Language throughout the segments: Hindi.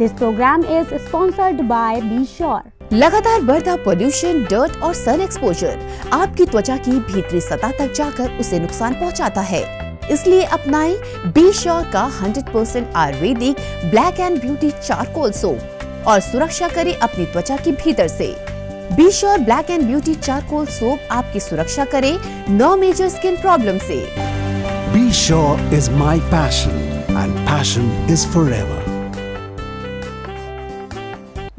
This program is sponsored by Be Sure लगातार बढ़ता पोल्यूशन डर्ट और सन एक्सपोजर आपकी त्वचा की भीतरी सतह तक जाकर उसे नुकसान पहुंचाता है इसलिए अपनाएं बी श्योर का 100% आयुर्वेदिक black and beauty charcoal soap और सुरक्षा करें अपनी त्वचा के भीतर से Be Sure black and beauty charcoal soap आपकी सुरक्षा करे नो मेजर स्किन प्रॉब्लम से Be Sure is my passion and passion is forever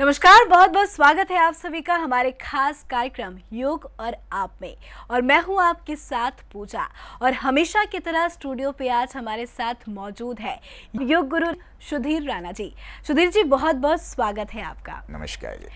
नमस्कार बहुत बहुत स्वागत है आप सभी का हमारे खास कार्यक्रम योग और आप में और मैं हूं आपके साथ पूजा और हमेशा की तरह स्टूडियो पे आज हमारे साथ मौजूद है योग गुरु सुधीर राणा जी सुधीर जी बहुत बहुत स्वागत है आपका नमस्कार जी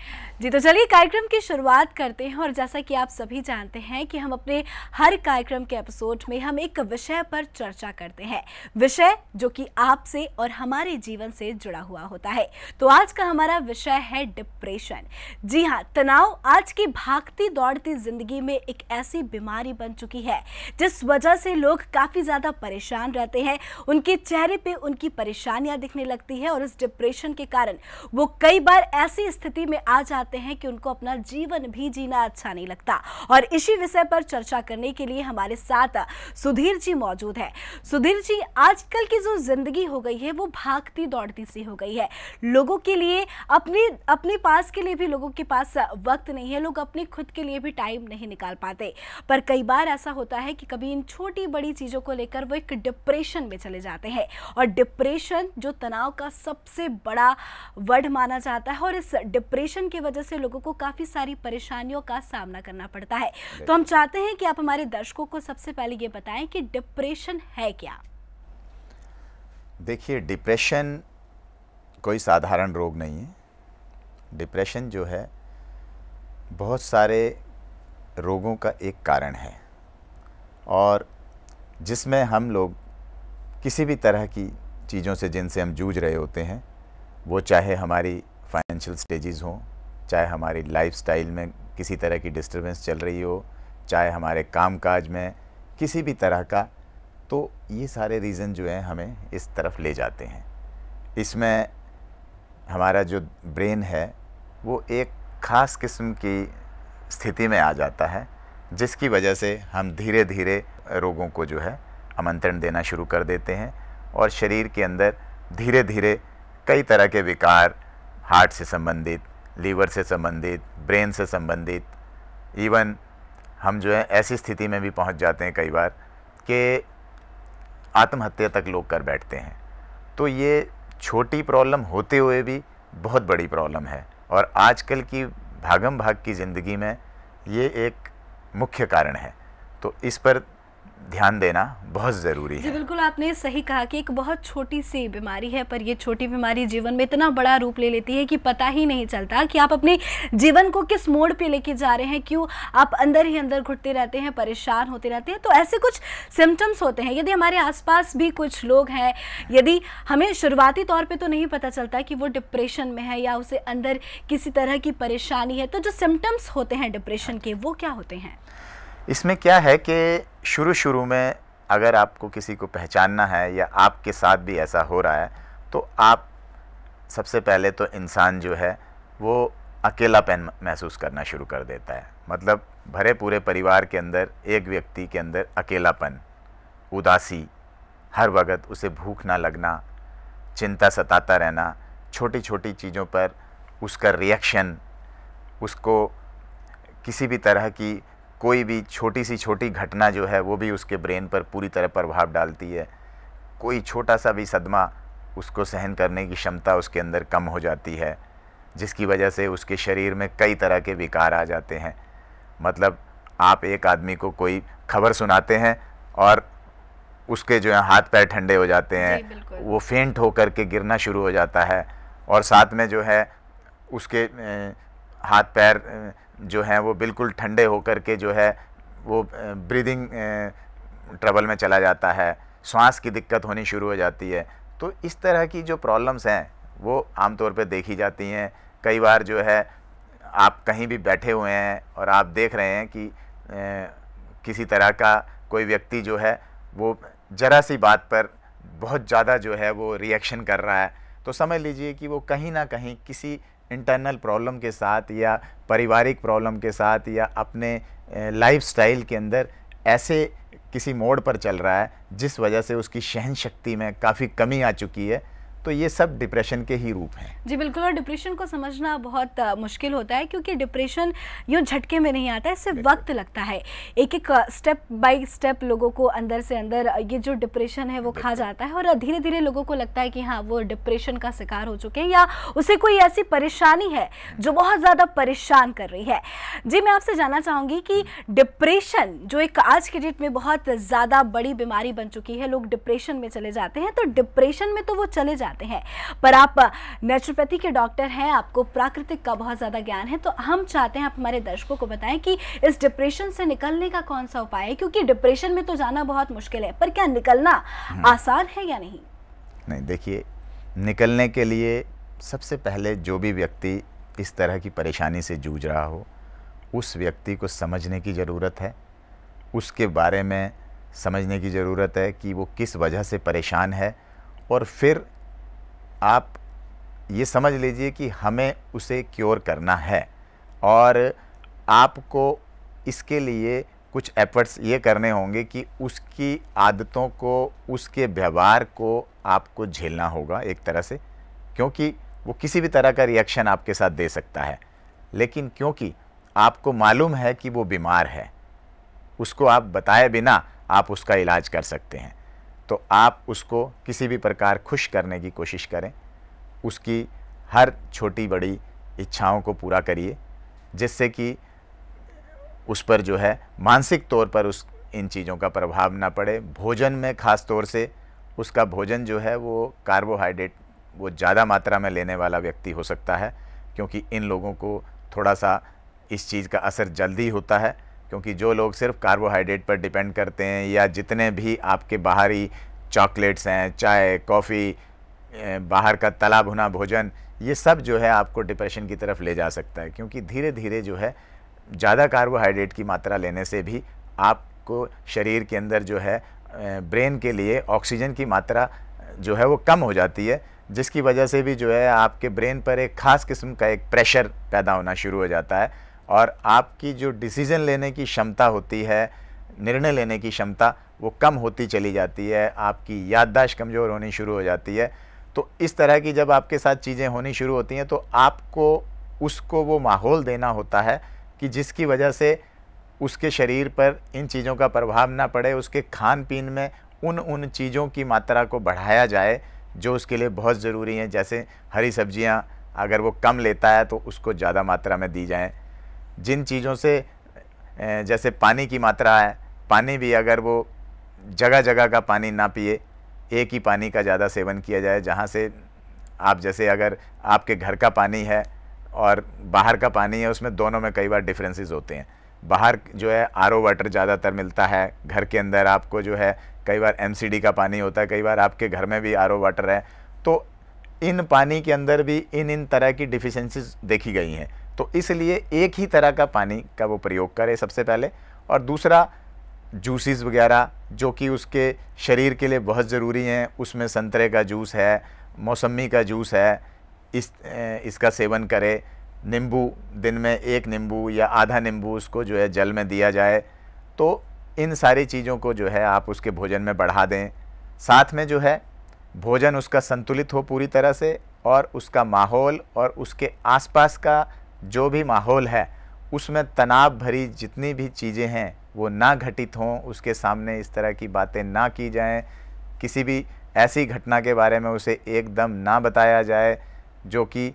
जी तो चलिए कार्यक्रम की शुरुआत करते हैं और जैसा कि आप सभी जानते हैं कि हम अपने हर कार्यक्रम के एपिसोड में हम एक विषय पर चर्चा करते हैं विषय जो कि आपसे और हमारे जीवन से जुड़ा हुआ होता है तो आज का हमारा विषय है है डिप्रेशन जी हाँ तनाव आज की भागती दौड़ती जिंदगी में एक ऐसी बीमारी बन चुकी है जिस वजह से लोग काफ़ी ज़्यादा परेशान रहते हैं उनके चेहरे पे उनकी परेशानियां दिखने लगती है और इस डिप्रेशन के कारण वो कई बार ऐसी स्थिति में आ जाते हैं कि उनको अपना जीवन भी जीना अच्छा नहीं लगता और इसी विषय पर चर्चा करने के लिए हमारे साथ सुधीर जी मौजूद है सुधीर जी आजकल की जो जिंदगी हो गई है वो भागती दौड़ती सी हो गई है लोगों के लिए अपनी अपने पास के लिए भी लोगों के पास वक्त नहीं है लोग अपने खुद के लिए भी टाइम नहीं निकाल पाते पर कई बार ऐसा होता है कि कभी इन छोटी बड़ी चीज़ों को लेकर वो एक डिप्रेशन में चले जाते हैं और डिप्रेशन जो तनाव का सबसे बड़ा वर्ड माना जाता है और इस डिप्रेशन की वजह से लोगों को काफ़ी सारी परेशानियों का सामना करना पड़ता है तो हम चाहते हैं कि आप हमारे दर्शकों को सबसे पहले ये बताएं कि डिप्रेशन है क्या देखिए डिप्रेशन कोई साधारण रोग नहीं है डिप्रेशन जो है बहुत सारे रोगों का एक कारण है और जिसमें हम लोग किसी भी तरह की चीज़ों से जिनसे हम जूझ रहे होते हैं वो चाहे हमारी फाइनेंशियल स्टेजेस हों चाहे हमारी लाइफस्टाइल में किसी तरह की डिस्टरबेंस चल रही हो चाहे हमारे काम काज में किसी भी तरह का तो ये सारे रीज़न जो हैं हमें इस तरफ ले जाते हैं इसमें हमारा जो ब्रेन है वो एक ख़ास किस्म की स्थिति में आ जाता है जिसकी वजह से हम धीरे धीरे रोगों को जो है आमंत्रण देना शुरू कर देते हैं और शरीर के अंदर धीरे धीरे कई तरह के विकार हार्ट से संबंधित लीवर से संबंधित ब्रेन से संबंधित इवन हम जो है ऐसी स्थिति में भी पहुंच जाते हैं कई बार कि आत्महत्या तक लोग कर बैठते हैं तो ये छोटी प्रॉब्लम होते हुए भी बहुत बड़ी प्रॉब्लम है और आजकल की भागम भाग की ज़िंदगी में ये एक मुख्य कारण है तो इस पर ध्यान देना बहुत ज़रूरी है बिल्कुल आपने सही कहा कि एक बहुत छोटी सी बीमारी है पर ये छोटी बीमारी जीवन में इतना बड़ा रूप ले लेती है कि पता ही नहीं चलता कि आप अपने जीवन को किस मोड़ पे लेके जा रहे हैं क्यों आप अंदर ही अंदर घुटते रहते हैं परेशान होते रहते हैं तो ऐसे कुछ सिम्टम्स होते हैं यदि हमारे आसपास भी कुछ लोग हैं यदि हमें शुरुआती तौर पर तो नहीं पता चलता कि वो डिप्रेशन में है या उसे अंदर किसी तरह की परेशानी है तो जो सिम्टम्स होते हैं डिप्रेशन के वो क्या होते हैं इसमें क्या है कि शुरू शुरू में अगर आपको किसी को पहचानना है या आपके साथ भी ऐसा हो रहा है तो आप सबसे पहले तो इंसान जो है वो अकेलापन महसूस करना शुरू कर देता है मतलब भरे पूरे परिवार के अंदर एक व्यक्ति के अंदर अकेलापन उदासी हर वक्त उसे भूख ना लगना चिंता सताता रहना छोटी छोटी चीज़ों पर उसका रिएक्शन उसको किसी भी तरह की कोई भी छोटी सी छोटी घटना जो है वो भी उसके ब्रेन पर पूरी तरह प्रभाव डालती है कोई छोटा सा भी सदमा उसको सहन करने की क्षमता उसके अंदर कम हो जाती है जिसकी वजह से उसके शरीर में कई तरह के विकार आ जाते हैं मतलब आप एक आदमी को कोई खबर सुनाते हैं और उसके जो है हाथ पैर ठंडे हो जाते हैं वो फेंट होकर के गिरना शुरू हो जाता है और साथ में जो है उसके हाथ पैर जो हैं वो बिल्कुल ठंडे होकर के जो है वो ब्रीदिंग ट्रबल में चला जाता है श्वास की दिक्कत होनी शुरू हो जाती है तो इस तरह की जो प्रॉब्लम्स हैं वो आमतौर पर देखी जाती हैं कई बार जो है आप कहीं भी बैठे हुए हैं और आप देख रहे हैं कि ए, किसी तरह का कोई व्यक्ति जो है वो ज़रा सी बात पर बहुत ज़्यादा जो है वो रिएक्शन कर रहा है तो समझ लीजिए कि वो कहीं ना कहीं किसी इंटरनल प्रॉब्लम के साथ या पारिवारिक प्रॉब्लम के साथ या अपने लाइफ स्टाइल के अंदर ऐसे किसी मोड़ पर चल रहा है जिस वजह से उसकी सहन शक्ति में काफ़ी कमी आ चुकी है तो ये सब डिप्रेशन के ही रूप हैं जी बिल्कुल और डिप्रेशन को समझना बहुत मुश्किल होता है क्योंकि डिप्रेशन यूँ झटके में नहीं आता है इससे वक्त लगता है एक एक स्टेप बाई स्टेप लोगों को अंदर से अंदर ये जो डिप्रेशन है वो खा जाता है और धीरे धीरे लोगों को लगता है कि हाँ वो डिप्रेशन का शिकार हो चुके हैं या उसे कोई ऐसी परेशानी है जो बहुत ज़्यादा परेशान कर रही है जी मैं आपसे जानना चाहूँगी कि डिप्रेशन जो एक आज के डेट में बहुत ज़्यादा बड़ी बीमारी बन चुकी है लोग डिप्रेशन में चले जाते हैं तो डिप्रेशन में तो वो चले जाते जाते हैं पर आप नेचुरोपैथी के डॉक्टर हैं आपको प्राकृतिक का बहुत ज़्यादा ज्ञान है तो हम चाहते हैं आप हमारे दर्शकों को बताएं कि इस डिप्रेशन से निकलने का कौन सा उपाय है क्योंकि डिप्रेशन में तो जाना बहुत मुश्किल है पर क्या निकलना हम्म। आसान है या नहीं नहीं देखिए निकलने के लिए सबसे पहले जो भी व्यक्ति इस तरह की परेशानी से जूझ रहा हो उस व्यक्ति को समझने की ज़रूरत है उसके बारे में समझने की ज़रूरत है कि वो किस वजह से परेशान है और फिर आप ये समझ लीजिए कि हमें उसे क्योर करना है और आपको इसके लिए कुछ एफर्ट्स ये करने होंगे कि उसकी आदतों को उसके व्यवहार को आपको झेलना होगा एक तरह से क्योंकि वो किसी भी तरह का रिएक्शन आपके साथ दे सकता है लेकिन क्योंकि आपको मालूम है कि वो बीमार है उसको आप बताए बिना आप उसका इलाज कर सकते हैं तो आप उसको किसी भी प्रकार खुश करने की कोशिश करें उसकी हर छोटी बड़ी इच्छाओं को पूरा करिए जिससे कि उस पर जो है मानसिक तौर पर उस इन चीज़ों का प्रभाव ना पड़े भोजन में ख़ास तौर से उसका भोजन जो है वो कार्बोहाइड्रेट वो ज़्यादा मात्रा में लेने वाला व्यक्ति हो सकता है क्योंकि इन लोगों को थोड़ा सा इस चीज़ का असर जल्दी होता है क्योंकि जो लोग सिर्फ कार्बोहाइड्रेट पर डिपेंड करते हैं या जितने भी आपके बाहरी चॉकलेट्स हैं चाय कॉफ़ी बाहर का तला भुना भोजन ये सब जो है आपको डिप्रेशन की तरफ ले जा सकता है क्योंकि धीरे धीरे जो है ज़्यादा कार्बोहाइड्रेट की मात्रा लेने से भी आपको शरीर के अंदर जो है ब्रेन के लिए ऑक्सीजन की मात्रा जो है वो कम हो जाती है जिसकी वजह से भी जो है आपके ब्रेन पर एक ख़ास किस्म का एक प्रेशर पैदा होना शुरू हो जाता है और आपकी जो डिसीज़न लेने की क्षमता होती है निर्णय लेने की क्षमता वो कम होती चली जाती है आपकी याददाश्त कमज़ोर होनी शुरू हो जाती है तो इस तरह की जब आपके साथ चीज़ें होनी शुरू होती हैं तो आपको उसको वो माहौल देना होता है कि जिसकी वजह से उसके शरीर पर इन चीज़ों का प्रभाव ना पड़े उसके खान पीन में उन उन चीज़ों की मात्रा को बढ़ाया जाए जो उसके लिए बहुत ज़रूरी हैं जैसे हरी सब्जियां अगर वो कम लेता है तो उसको ज़्यादा मात्रा में दी जाएँ जिन चीज़ों से जैसे पानी की मात्रा है पानी भी अगर वो जगह जगह का पानी ना पिए एक ही पानी का ज़्यादा सेवन किया जाए जहाँ से आप जैसे अगर आपके घर का पानी है और बाहर का पानी है उसमें दोनों में कई बार डिफरेंसेस होते हैं बाहर जो है आर ओ वाटर ज़्यादातर मिलता है घर के अंदर आपको जो है कई बार एम सी डी का पानी होता है कई बार आपके घर में भी आर ओ वाटर है तो इन पानी के अंदर भी इन इन तरह की डिफिशेंसीज देखी गई हैं तो इसलिए एक ही तरह का पानी का वो प्रयोग करे सबसे पहले और दूसरा जूसेस वगैरह जो कि उसके शरीर के लिए बहुत ज़रूरी हैं उसमें संतरे का जूस है मौसमी का जूस है इस इसका सेवन करें नींबू दिन में एक नींबू या आधा नींबू उसको जो है जल में दिया जाए तो इन सारी चीज़ों को जो है आप उसके भोजन में बढ़ा दें साथ में जो है भोजन उसका संतुलित हो पूरी तरह से और उसका माहौल और उसके आसपास का जो भी माहौल है उसमें तनाव भरी जितनी भी चीज़ें हैं वो ना घटित हों उसके सामने इस तरह की बातें ना की जाएं किसी भी ऐसी घटना के बारे में उसे एकदम ना बताया जाए जो कि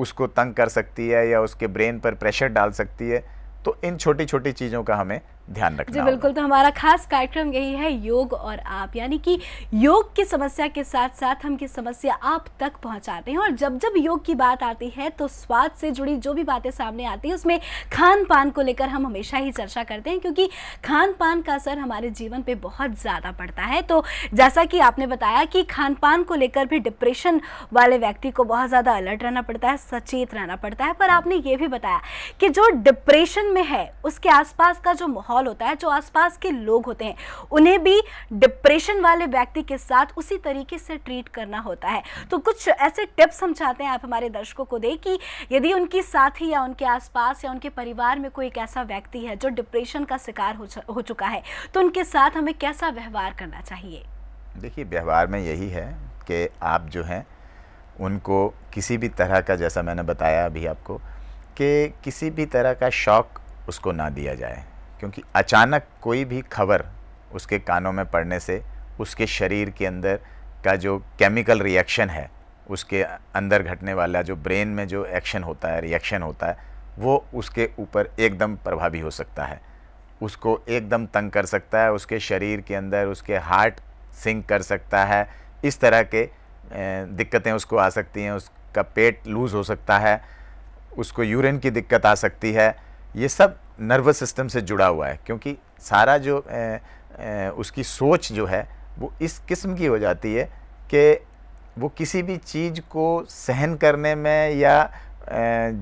उसको तंग कर सकती है या उसके ब्रेन पर प्रेशर डाल सकती है तो इन छोटी छोटी चीज़ों का हमें ध्यान रखना जी बिल्कुल तो हमारा खास कार्यक्रम यही है योग और आप यानी कि योग की समस्या के साथ साथ हम की समस्या आप तक पहुंचाते हैं और जब जब योग की बात आती है तो स्वाद से जुड़ी जो भी बातें सामने आती है उसमें खान पान को लेकर हम हमेशा ही चर्चा करते हैं क्योंकि खान पान का असर हमारे जीवन पर बहुत ज़्यादा पड़ता है तो जैसा कि आपने बताया कि खान पान को लेकर भी डिप्रेशन वाले व्यक्ति को बहुत ज़्यादा अलर्ट रहना पड़ता है सचेत रहना पड़ता है पर आपने ये भी बताया कि जो डिप्रेशन में है उसके आसपास का जो माहौल माहौल होता है जो आसपास के लोग होते हैं उन्हें भी डिप्रेशन वाले व्यक्ति के साथ उसी तरीके से ट्रीट करना होता है तो कुछ ऐसे टिप्स हम चाहते हैं आप हमारे दर्शकों को दें कि यदि उनकी साथी या उनके आसपास या उनके परिवार में कोई एक ऐसा व्यक्ति है जो डिप्रेशन का शिकार हो चुका है तो उनके साथ हमें कैसा व्यवहार करना चाहिए देखिए व्यवहार में यही है कि आप जो हैं उनको किसी भी तरह का जैसा मैंने बताया अभी आपको कि किसी भी तरह का शौक उसको ना दिया जाए क्योंकि अचानक कोई भी खबर उसके कानों में पड़ने से उसके शरीर के अंदर का जो केमिकल रिएक्शन है उसके अंदर घटने वाला जो ब्रेन में जो एक्शन होता है रिएक्शन होता है वो उसके ऊपर एकदम प्रभावी हो सकता है उसको एकदम तंग कर सकता है उसके शरीर के अंदर उसके हार्ट सिंक कर सकता है इस तरह के दिक्कतें उसको आ सकती हैं उसका पेट लूज़ हो सकता है उसको यूरिन की दिक्कत आ सकती है ये सब नर्वस सिस्टम से जुड़ा हुआ है क्योंकि सारा जो ए, ए, उसकी सोच जो है वो इस किस्म की हो जाती है कि वो किसी भी चीज़ को सहन करने में या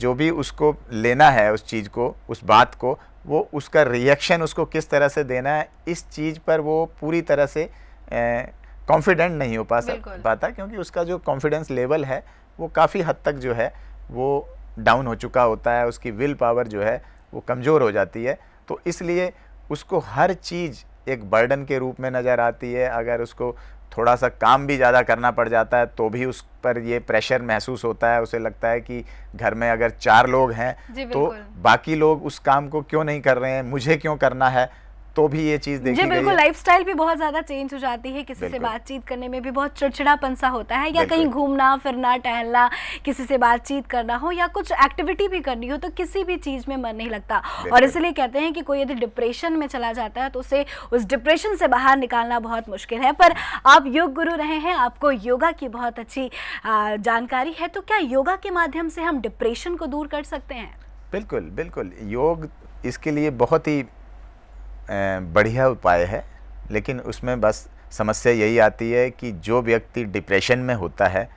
जो भी उसको लेना है उस चीज़ को उस बात को वो उसका रिएक्शन उसको किस तरह से देना है इस चीज़ पर वो पूरी तरह से कॉन्फिडेंट नहीं हो पा पाता क्योंकि उसका जो कॉन्फिडेंस लेवल है वो काफ़ी हद तक जो है वो डाउन हो चुका होता है उसकी विल पावर जो है वो कमज़ोर हो जाती है तो इसलिए उसको हर चीज़ एक बर्डन के रूप में नज़र आती है अगर उसको थोड़ा सा काम भी ज़्यादा करना पड़ जाता है तो भी उस पर ये प्रेशर महसूस होता है उसे लगता है कि घर में अगर चार लोग हैं तो बाकी लोग उस काम को क्यों नहीं कर रहे हैं मुझे क्यों करना है तो भी ये चीज देखी जी बिल्कुल लाइफस्टाइल भी बहुत ज्यादा चेंज हो जाती है किसी से बातचीत करने में भी बहुत चिड़चिड़ापन सा होता है या कहीं घूमना फिरना टहलना किसी से बातचीत करना हो या कुछ एक्टिविटी भी करनी हो तो किसी भी चीज में मन नहीं लगता और इसलिए कहते हैं कि कोई यदि डिप्रेशन में चला जाता है तो उसे उस डिप्रेशन से बाहर निकालना बहुत मुश्किल है पर आप योग गुरु रहे हैं आपको योगा की बहुत अच्छी जानकारी है तो क्या योगा के माध्यम से हम डिप्रेशन को दूर कर सकते हैं बिल्कुल बिल्कुल योग इसके लिए बहुत ही बढ़िया उपाय है लेकिन उसमें बस समस्या यही आती है कि जो व्यक्ति डिप्रेशन में होता है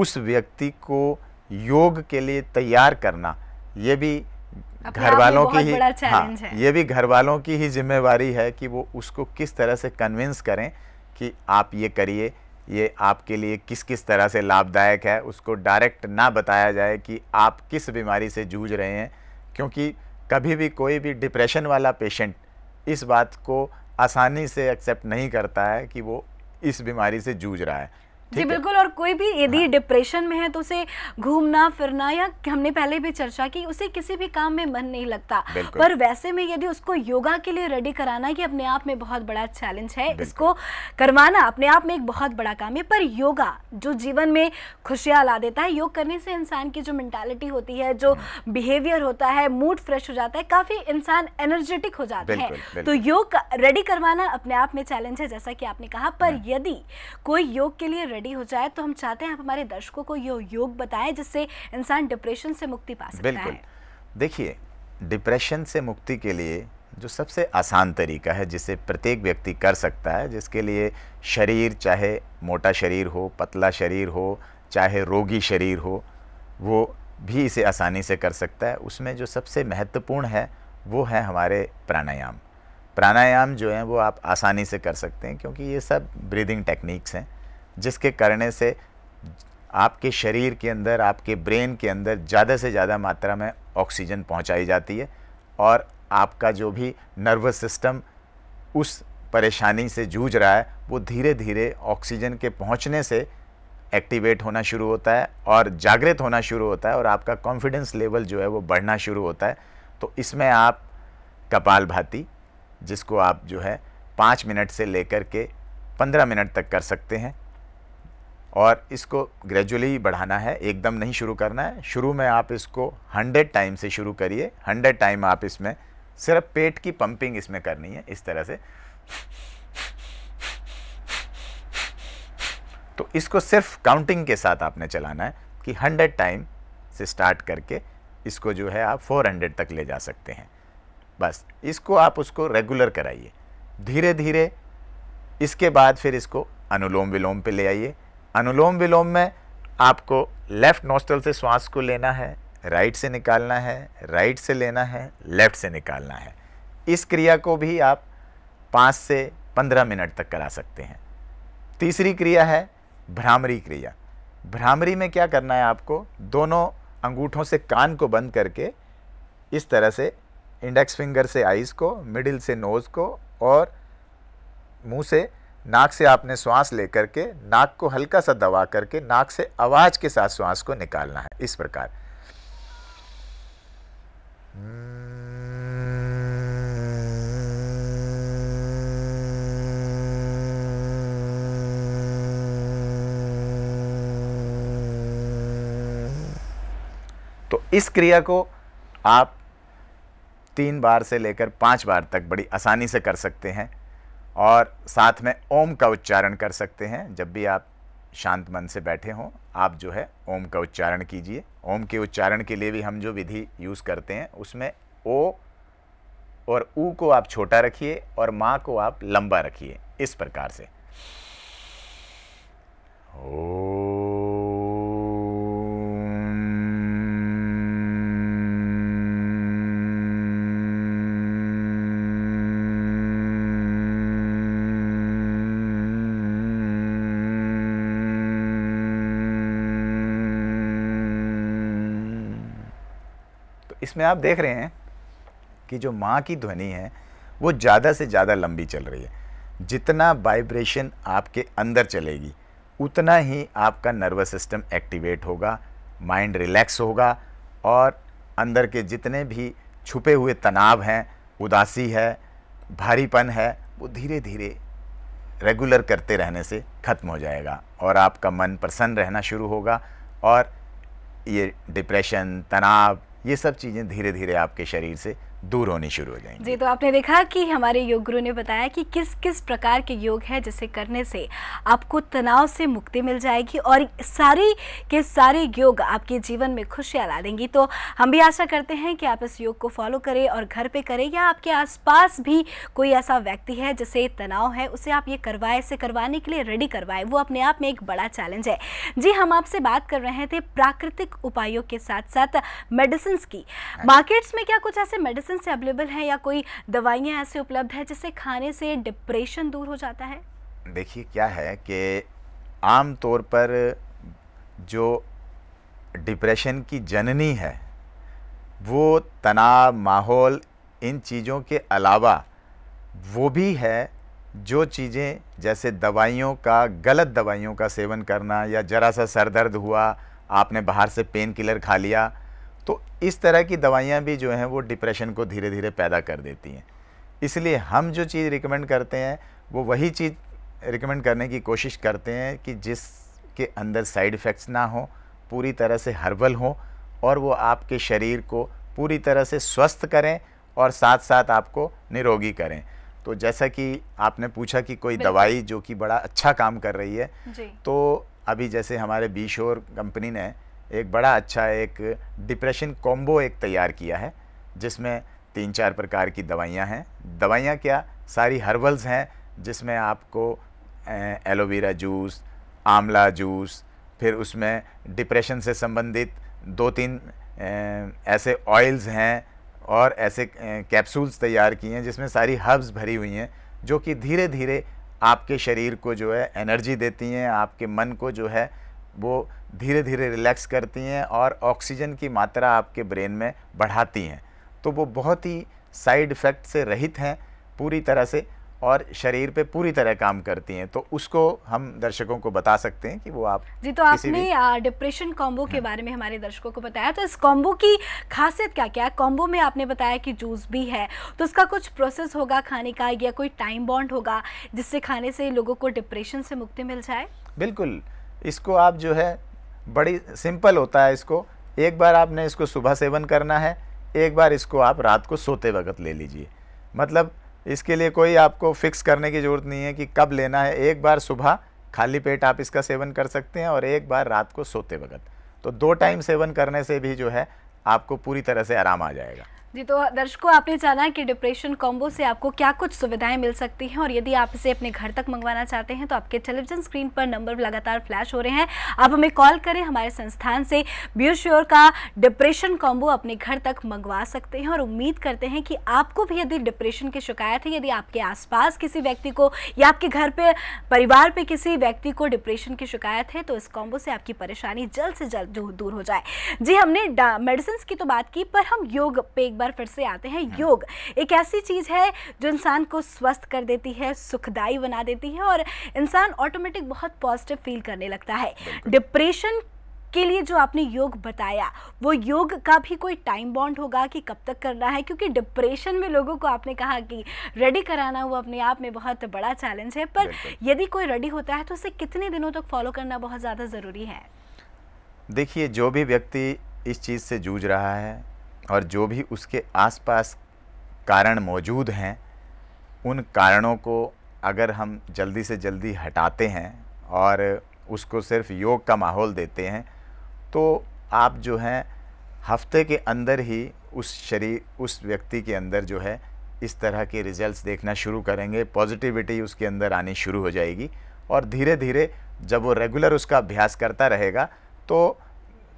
उस व्यक्ति को योग के लिए तैयार करना ये भी घर वालों की ही हाँ ये भी घर वालों की ही जिम्मेवारी है कि वो उसको किस तरह से कन्विंस करें कि आप ये करिए ये आपके लिए किस किस तरह से लाभदायक है उसको डायरेक्ट ना बताया जाए कि आप किस बीमारी से जूझ रहे हैं क्योंकि कभी भी कोई भी डिप्रेशन वाला पेशेंट इस बात को आसानी से एक्सेप्ट नहीं करता है कि वो इस बीमारी से जूझ रहा है जी बिल्कुल और कोई भी यदि हाँ। डिप्रेशन में है तो उसे घूमना फिरना या हमने पहले भी चर्चा की उसे किसी भी काम में मन नहीं लगता पर वैसे में यदि उसको योगा के लिए रेडी कराना ये अपने आप में बहुत बड़ा चैलेंज है इसको करवाना अपने आप में एक बहुत बड़ा काम है पर योगा जो जीवन में खुशियाँ ला देता है योग करने से इंसान की जो मेंटालिटी होती है जो बिहेवियर हम्म। होता है मूड फ्रेश हो जाता है काफ़ी इंसान एनर्जेटिक हो जाता है तो योग रेडी करवाना अपने आप में चैलेंज है जैसा कि आपने कहा पर हाँ। यदि कोई योग के लिए रेडी हो जाए तो हम चाहते हैं आप हमारे दर्शकों को ये योग बताएं जिससे इंसान डिप्रेशन से मुक्ति पा सकता बिल्कुल। देखिए डिप्रेशन से मुक्ति के लिए जो सबसे आसान तरीका है जिसे प्रत्येक व्यक्ति कर सकता है जिसके लिए शरीर चाहे मोटा शरीर हो पतला शरीर हो चाहे रोगी शरीर हो वो भी इसे आसानी से कर सकता है उसमें जो सबसे महत्वपूर्ण है वो है हमारे प्राणायाम प्राणायाम जो हैं वो आप आसानी से कर सकते हैं क्योंकि ये सब ब्रीदिंग टेक्निक्स हैं जिसके करने से आपके शरीर के अंदर आपके ब्रेन के अंदर ज़्यादा से ज़्यादा मात्रा में ऑक्सीजन पहुंचाई जाती है और आपका जो भी नर्वस सिस्टम उस परेशानी से जूझ रहा है वो धीरे धीरे ऑक्सीजन के पहुंचने से एक्टिवेट होना शुरू होता है और जागृत होना शुरू होता है और आपका कॉन्फिडेंस लेवल जो है वो बढ़ना शुरू होता है तो इसमें आप कपाल भाती जिसको आप जो है पाँच मिनट से लेकर के पंद्रह मिनट तक कर सकते हैं और इसको ग्रेजुअली बढ़ाना है एकदम नहीं शुरू करना है शुरू में आप इसको हंड्रेड टाइम से शुरू करिए हंड्रेड टाइम आप इसमें सिर्फ पेट की पंपिंग इसमें करनी है इस तरह से तो इसको सिर्फ काउंटिंग के साथ आपने चलाना है कि हंड्रेड टाइम से स्टार्ट करके इसको जो है आप फोर हंड्रेड तक ले जा सकते हैं बस इसको आप उसको रेगुलर कराइए धीरे धीरे इसके बाद फिर इसको अनुलोम विलोम पे ले आइए अनुलोम विलोम में आपको लेफ़्ट नोस्टल से श्वास को लेना है राइट से निकालना है राइट से लेना है लेफ़्ट से निकालना है इस क्रिया को भी आप पाँच से पंद्रह मिनट तक करा सकते हैं तीसरी क्रिया है भ्रामरी क्रिया भ्रामरी में क्या करना है आपको दोनों अंगूठों से कान को बंद करके इस तरह से इंडेक्स फिंगर से आइज़ को मिडिल से नोज़ को और मुंह से नाक से आपने श्वास लेकर के नाक को हल्का सा दबा करके नाक से आवाज़ के साथ श्वास को निकालना है इस प्रकार तो इस क्रिया को आप तीन बार से लेकर पांच बार तक बड़ी आसानी से कर सकते हैं और साथ में ओम का उच्चारण कर सकते हैं जब भी आप शांत मन से बैठे हों आप जो है ओम का उच्चारण कीजिए ओम के उच्चारण के लिए भी हम जो विधि यूज़ करते हैं उसमें ओ और ऊ को आप छोटा रखिए और माँ को आप लंबा रखिए इस प्रकार से ओ इसमें आप देख रहे हैं कि जो माँ की ध्वनि है वो ज़्यादा से ज़्यादा लंबी चल रही है जितना वाइब्रेशन आपके अंदर चलेगी उतना ही आपका नर्वस सिस्टम एक्टिवेट होगा माइंड रिलैक्स होगा और अंदर के जितने भी छुपे हुए तनाव हैं उदासी है भारीपन है वो धीरे धीरे रेगुलर करते रहने से ख़त्म हो जाएगा और आपका मन प्रसन्न रहना शुरू होगा और ये डिप्रेशन तनाव ये सब चीज़ें धीरे धीरे आपके शरीर से दूर होनी शुरू हो जाएंगी जी तो आपने देखा कि हमारे योग गुरु ने बताया कि किस किस प्रकार के योग है जिसे करने से आपको तनाव से मुक्ति मिल जाएगी और सारे के सारे योग आपके जीवन में खुशियाँ ला देंगी तो हम भी आशा करते हैं कि आप इस योग को फॉलो करें और घर पे करें या आपके आसपास भी कोई ऐसा व्यक्ति है जिसे तनाव है उसे आप ये करवाए इसे करवाने के लिए रेडी करवाए वो अपने आप में एक बड़ा चैलेंज है जी हम आपसे बात कर रहे थे प्राकृतिक उपायों के साथ साथ मेडिसिन की मार्केट्स हाँ में क्या कुछ ऐसे मेडिसिन मेडिसिन अवेलेबल है या कोई दवाइयाँ ऐसे उपलब्ध है जिससे खाने से डिप्रेशन दूर हो जाता है देखिए क्या है कि आम तौर पर जो डिप्रेशन की जननी है वो तनाव माहौल इन चीज़ों के अलावा वो भी है जो चीज़ें जैसे दवाइयों का गलत दवाइयों का सेवन करना या ज़रा सा सर दर्द हुआ आपने बाहर से पेन किलर खा लिया तो इस तरह की दवाइयाँ भी जो हैं वो डिप्रेशन को धीरे धीरे पैदा कर देती हैं इसलिए हम जो चीज़ रिकमेंड करते हैं वो वही चीज़ रिकमेंड करने की कोशिश करते हैं कि जिसके अंदर साइड इफ़ेक्ट्स ना हो पूरी तरह से हर्बल हो और वो आपके शरीर को पूरी तरह से स्वस्थ करें और साथ साथ आपको निरोगी करें तो जैसा कि आपने पूछा कि कोई दवाई जो कि बड़ा अच्छा काम कर रही है तो अभी जैसे हमारे बीशोर कंपनी ने एक बड़ा अच्छा एक डिप्रेशन कॉम्बो एक तैयार किया है जिसमें तीन चार प्रकार की दवाइयाँ हैं दवाइयाँ क्या सारी हर्बल्स हैं जिसमें आपको एलोवेरा जूस आंवला जूस फिर उसमें डिप्रेशन से संबंधित दो तीन ऐसे ऑयल्स हैं और ऐसे कैप्सूल्स तैयार किए हैं जिसमें सारी हर्ब्स भरी हुई हैं जो कि धीरे धीरे आपके शरीर को जो है एनर्जी देती हैं आपके मन को जो है वो धीरे धीरे रिलैक्स करती हैं और ऑक्सीजन की मात्रा आपके ब्रेन में बढ़ाती हैं तो वो बहुत ही साइड इफ़ेक्ट से रहित हैं पूरी तरह से और शरीर पे पूरी तरह काम करती हैं तो उसको हम दर्शकों को बता सकते हैं कि वो आप जी तो आपने डिप्रेशन कॉम्बो के हाँ। बारे में हमारे दर्शकों को बताया तो इस कॉम्बो की खासियत क्या क्या है कॉम्बो में आपने बताया कि जूस भी है तो उसका कुछ प्रोसेस होगा खाने का या कोई टाइम बॉन्ड होगा जिससे खाने से लोगों को डिप्रेशन से मुक्ति मिल जाए बिल्कुल इसको आप जो है बड़ी सिंपल होता है इसको एक बार आपने इसको सुबह सेवन करना है एक बार इसको आप रात को सोते वक्त ले लीजिए मतलब इसके लिए कोई आपको फिक्स करने की ज़रूरत नहीं है कि कब लेना है एक बार सुबह खाली पेट आप इसका सेवन कर सकते हैं और एक बार रात को सोते वक्त तो दो टाइम सेवन करने से भी जो है आपको पूरी तरह से आराम आ जाएगा जी तो दर्शकों आपने जाना कि डिप्रेशन कॉम्बो से आपको क्या कुछ सुविधाएं मिल सकती हैं और यदि आप इसे अपने घर तक मंगवाना चाहते हैं तो आपके टेलीविजन स्क्रीन पर नंबर लगातार फ्लैश हो रहे हैं आप हमें कॉल करें हमारे संस्थान से ब्यूश्योर का डिप्रेशन कॉम्बो अपने घर तक मंगवा सकते हैं और उम्मीद करते हैं कि आपको भी यदि डिप्रेशन की शिकायत है यदि आपके आसपास किसी व्यक्ति को या आपके घर पर परिवार पर किसी व्यक्ति को डिप्रेशन की शिकायत है तो इस कॉम्बो से आपकी परेशानी जल्द से जल्द दूर हो जाए जी हमने मेडिसिन की तो बात की पर हम योग पे एक बार फिर से आते हैं हाँ। योग एक ऐसी चीज़ है जो इंसान को स्वस्थ कर देती है सुखदायी बना देती है और इंसान ऑटोमेटिक बहुत पॉजिटिव फील करने लगता है डिप्रेशन के लिए जो आपने योग बताया वो योग का भी कोई टाइम बॉन्ड होगा कि कब तक करना है क्योंकि डिप्रेशन में लोगों को आपने कहा कि रेडी कराना वो अपने आप में बहुत बड़ा चैलेंज है पर यदि कोई रेडी होता है तो उसे कितने दिनों तक तो फॉलो करना बहुत ज़्यादा ज़रूरी है देखिए जो भी व्यक्ति इस चीज़ से जूझ रहा है और जो भी उसके आसपास कारण मौजूद हैं उन कारणों को अगर हम जल्दी से जल्दी हटाते हैं और उसको सिर्फ योग का माहौल देते हैं तो आप जो हैं हफ्ते के अंदर ही उस शरीर उस व्यक्ति के अंदर जो है इस तरह के रिजल्ट्स देखना शुरू करेंगे पॉजिटिविटी उसके अंदर आनी शुरू हो जाएगी और धीरे धीरे जब वो रेगुलर उसका अभ्यास करता रहेगा तो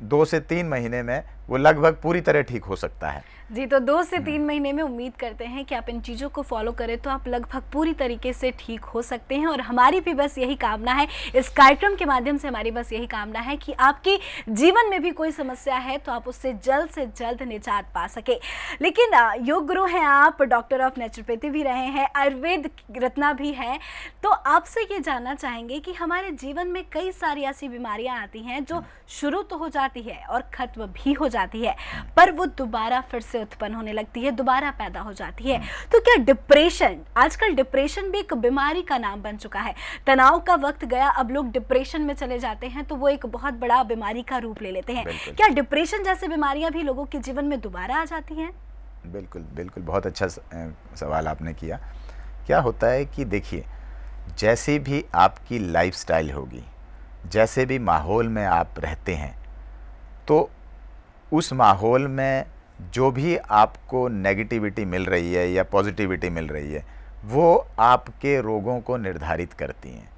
दो से तीन महीने में वो लगभग पूरी तरह ठीक हो सकता है जी तो दो से हम्म। तीन महीने में उम्मीद करते हैं कि आप इन चीज़ों को फॉलो करें तो आप लगभग पूरी तरीके से ठीक हो सकते हैं और हमारी भी बस यही कामना है इस कार्यक्रम के माध्यम से हमारी बस यही कामना है कि आपके जीवन में भी कोई समस्या है तो आप उससे जल्द से जल्द निजात पा सके लेकिन योग गुरु हैं आप डॉक्टर ऑफ नेचुरोपैथी भी रहे हैं आयुर्वेद रत्ना भी हैं तो आपसे ये जानना चाहेंगे कि हमारे जीवन में कई सारी ऐसी बीमारियाँ आती हैं जो हम्म। शुरू तो हो जाती है और ख़त्म भी हो जाती है पर वो दोबारा फिर से उत्पन्न होने लगती है दोबारा पैदा हो जाती है तो क्या डिप्रेशन आजकल डिप्रेशन भी एक बीमारी का नाम बन चुका है तनाव का वक्त गया अब लोग डिप्रेशन में चले जाते हैं तो वो एक बहुत बड़ा बीमारी का रूप ले लेते हैं क्या डिप्रेशन जैसे बीमारियां भी लोगों के जीवन में दोबारा आ जाती हैं बिल्कुल बिल्कुल बहुत अच्छा सवाल आपने किया क्या होता है कि देखिए जैसे भी आपकी लाइफ होगी जैसे भी माहौल में आप रहते हैं तो उस माहौल में जो भी आपको नेगेटिविटी मिल रही है या पॉजिटिविटी मिल रही है वो आपके रोगों को निर्धारित करती हैं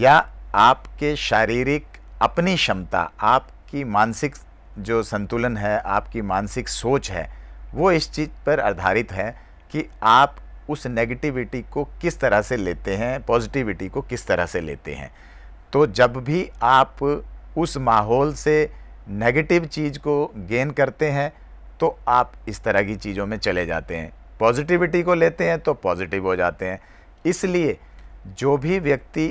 या आपके शारीरिक अपनी क्षमता आपकी मानसिक जो संतुलन है आपकी मानसिक सोच है वो इस चीज़ पर आधारित है कि आप उस नेगेटिविटी को किस तरह से लेते हैं पॉजिटिविटी को किस तरह से लेते हैं तो जब भी आप उस माहौल से नेगेटिव चीज़ को गेन करते हैं तो आप इस तरह की चीज़ों में चले जाते हैं पॉजिटिविटी को लेते हैं तो पॉजिटिव हो जाते हैं इसलिए जो भी व्यक्ति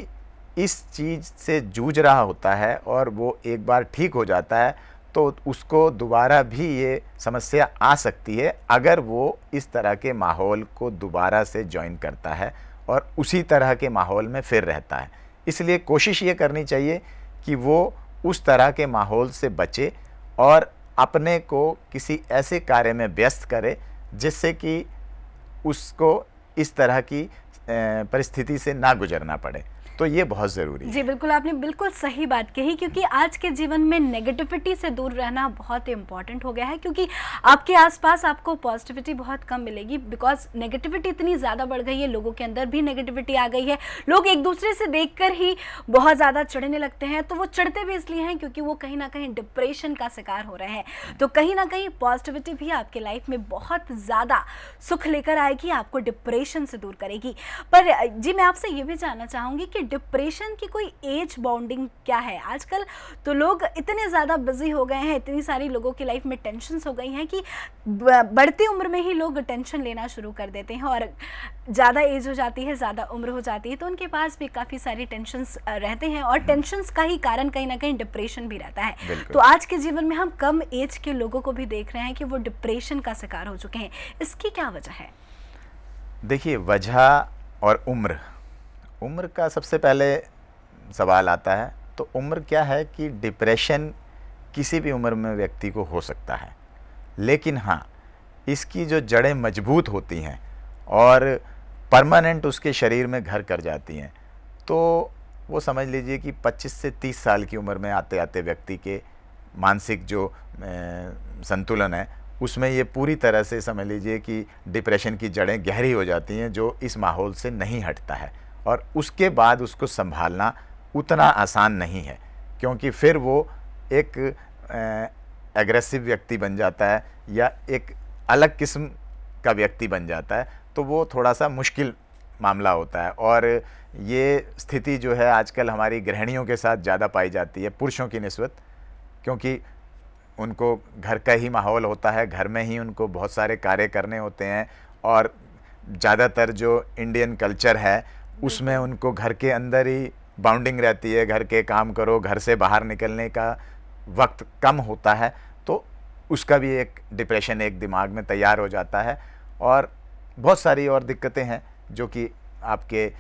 इस चीज़ से जूझ रहा होता है और वो एक बार ठीक हो जाता है तो उसको दोबारा भी ये समस्या आ सकती है अगर वो इस तरह के माहौल को दोबारा से ज्वाइन करता है और उसी तरह के माहौल में फिर रहता है इसलिए कोशिश ये करनी चाहिए कि वो उस तरह के माहौल से बचे और अपने को किसी ऐसे कार्य में व्यस्त करे जिससे कि उसको इस तरह की परिस्थिति से ना गुजरना पड़े तो ये बहुत ज़रूरी है जी बिल्कुल आपने बिल्कुल सही बात कही क्योंकि आज के जीवन में नेगेटिविटी से दूर रहना बहुत इंपॉर्टेंट हो गया है क्योंकि आपके आसपास आपको पॉजिटिविटी बहुत कम मिलेगी बिकॉज नेगेटिविटी इतनी ज़्यादा बढ़ गई है लोगों के अंदर भी नेगेटिविटी आ गई है लोग एक दूसरे से देख ही बहुत ज़्यादा चढ़ने लगते हैं तो वो चढ़ते भी इसलिए हैं क्योंकि वो कहीं ना कहीं डिप्रेशन का शिकार हो रहे हैं तो कहीं ना कहीं पॉजिटिविटी भी आपके लाइफ में बहुत ज़्यादा सुख लेकर आएगी आपको डिप्रेशन से दूर करेगी पर जी मैं आपसे ये भी जानना चाहूँगी कि डिप्रेशन की कोई एज बाउंडिंग क्या है आजकल तो लोग इतने ज़्यादा बिजी हो गए हैं इतनी सारी लोगों की लाइफ में टेंशन हो गई हैं कि बढ़ती उम्र में ही लोग टेंशन लेना शुरू कर देते हैं और ज़्यादा एज हो जाती है ज़्यादा उम्र हो जाती है तो उनके पास भी काफ़ी सारी टेंशनस रहते हैं और हम्म। टेंशनस का ही कारण कहीं ना कहीं डिप्रेशन भी रहता है तो आज के जीवन में हम कम एज के लोगों को भी देख रहे हैं कि वो डिप्रेशन का शिकार हो चुके हैं इसकी क्या वजह है देखिए वजह और उम्र उम्र का सबसे पहले सवाल आता है तो उम्र क्या है कि डिप्रेशन किसी भी उम्र में व्यक्ति को हो सकता है लेकिन हाँ इसकी जो जड़ें मजबूत होती हैं और परमानेंट उसके शरीर में घर कर जाती हैं तो वो समझ लीजिए कि 25 से 30 साल की उम्र में आते आते व्यक्ति के मानसिक जो संतुलन है उसमें ये पूरी तरह से समझ लीजिए कि डिप्रेशन की जड़ें गहरी हो जाती हैं जो इस माहौल से नहीं हटता है और उसके बाद उसको संभालना उतना आसान नहीं है क्योंकि फिर वो एक एग्रेसिव व्यक्ति बन जाता है या एक अलग किस्म का व्यक्ति बन जाता है तो वो थोड़ा सा मुश्किल मामला होता है और ये स्थिति जो है आजकल हमारी गृहणियों के साथ ज़्यादा पाई जाती है पुरुषों की नस्बत क्योंकि उनको घर का ही माहौल होता है घर में ही उनको बहुत सारे कार्य करने होते हैं और ज़्यादातर जो इंडियन कल्चर है उसमें उनको घर के अंदर ही बाउंडिंग रहती है घर के काम करो घर से बाहर निकलने का वक्त कम होता है तो उसका भी एक डिप्रेशन एक दिमाग में तैयार हो जाता है और बहुत सारी और दिक्कतें हैं जो कि आपके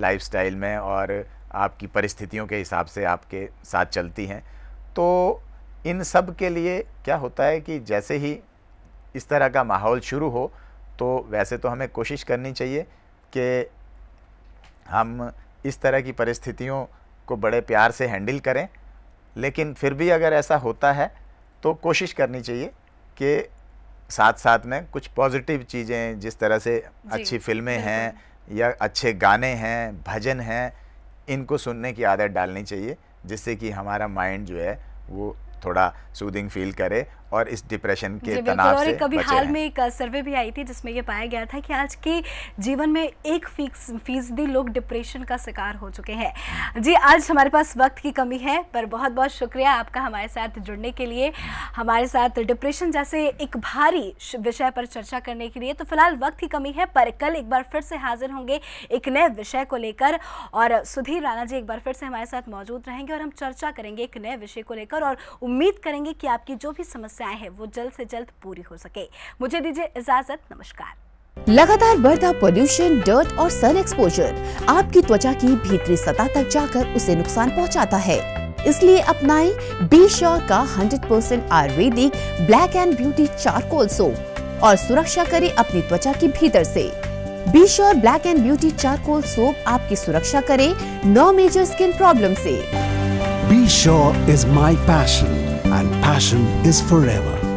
लाइफस्टाइल में और आपकी परिस्थितियों के हिसाब से आपके साथ चलती हैं तो इन सब के लिए क्या होता है कि जैसे ही इस तरह का माहौल शुरू हो तो वैसे तो हमें कोशिश करनी चाहिए कि हम इस तरह की परिस्थितियों को बड़े प्यार से हैंडल करें लेकिन फिर भी अगर ऐसा होता है तो कोशिश करनी चाहिए कि साथ साथ में कुछ पॉजिटिव चीज़ें जिस तरह से अच्छी फिल्में हैं या अच्छे गाने हैं भजन हैं इनको सुनने की आदत डालनी चाहिए जिससे कि हमारा माइंड जो है वो थोड़ा सूदिंग फील करे और इस डिप्रेशन के तनाव से कभी हाल में एक सर्वे भी आई थी जिसमें ये पाया गया था कि आज के जीवन में एक फीसदी लोग डिप्रेशन का शिकार हो चुके हैं जी आज हमारे पास वक्त की कमी है पर बहुत बहुत शुक्रिया आपका हमारे साथ जुड़ने के लिए हमारे साथ डिप्रेशन जैसे एक भारी विषय पर चर्चा करने के लिए तो फिलहाल वक्त की कमी है पर कल एक बार फिर से हाजिर होंगे एक नए विषय को लेकर और सुधीर राणा जी एक बार फिर से हमारे साथ मौजूद रहेंगे और हम चर्चा करेंगे एक नए विषय को लेकर और उम्मीद करेंगे कि आपकी जो भी समस्या समस्याएं हैं वो जल्द से जल्द पूरी हो सके मुझे दीजिए इजाजत नमस्कार लगातार बढ़ता पोल्यूशन डर्ट और सन एक्सपोजर आपकी त्वचा की भीतरी सतह तक जाकर उसे नुकसान पहुँचाता है इसलिए अपनाए बी श्योर का 100% आयुर्वेदिक black and beauty charcoal soap और सुरक्षा करें अपनी त्वचा के भीतर से Be Sure black and beauty charcoal soap आपकी सुरक्षा करे नौ मेजर स्किन प्रॉब्लम से Be Sure is my passion and passion is forever.